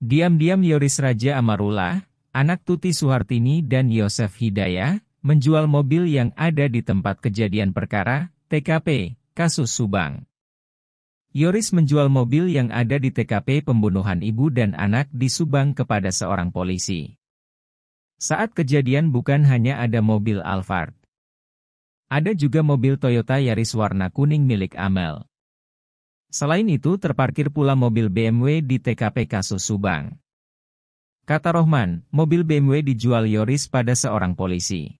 Diam-diam Yoris Raja Amarullah, anak Tuti Suhartini dan Yosef Hidayah, menjual mobil yang ada di tempat kejadian perkara, TKP, kasus Subang. Yoris menjual mobil yang ada di TKP pembunuhan ibu dan anak di Subang kepada seorang polisi. Saat kejadian bukan hanya ada mobil Alphard. Ada juga mobil Toyota Yaris warna kuning milik Amel. Selain itu terparkir pula mobil BMW di TKP Kasus Subang. Kata Rohman, mobil BMW dijual Yoris pada seorang polisi.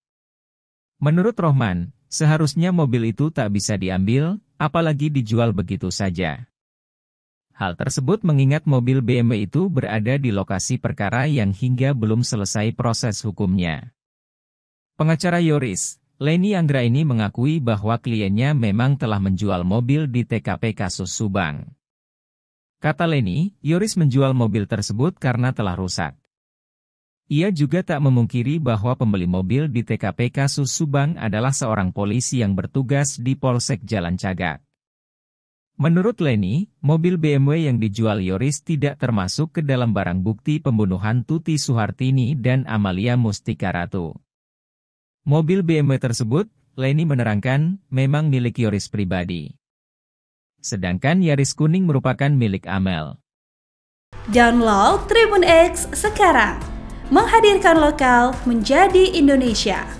Menurut Rohman, seharusnya mobil itu tak bisa diambil, apalagi dijual begitu saja. Hal tersebut mengingat mobil BMW itu berada di lokasi perkara yang hingga belum selesai proses hukumnya. Pengacara Yoris, Leni Anggra ini mengakui bahwa kliennya memang telah menjual mobil di TKP kasus Subang. Kata Leni, Yoris menjual mobil tersebut karena telah rusak. Ia juga tak memungkiri bahwa pembeli mobil di TKP kasus Subang adalah seorang polisi yang bertugas di Polsek Jalan Cagak. Menurut Leni, mobil BMW yang dijual Yoris tidak termasuk ke dalam barang bukti pembunuhan Tuti Suhartini dan Amalia Mustika Ratu. Mobil BMW tersebut, Lenny menerangkan, memang milik Yoris pribadi. Sedangkan Yaris kuning merupakan milik Amel. Download Tribun X sekarang. Menghadirkan lokal menjadi Indonesia.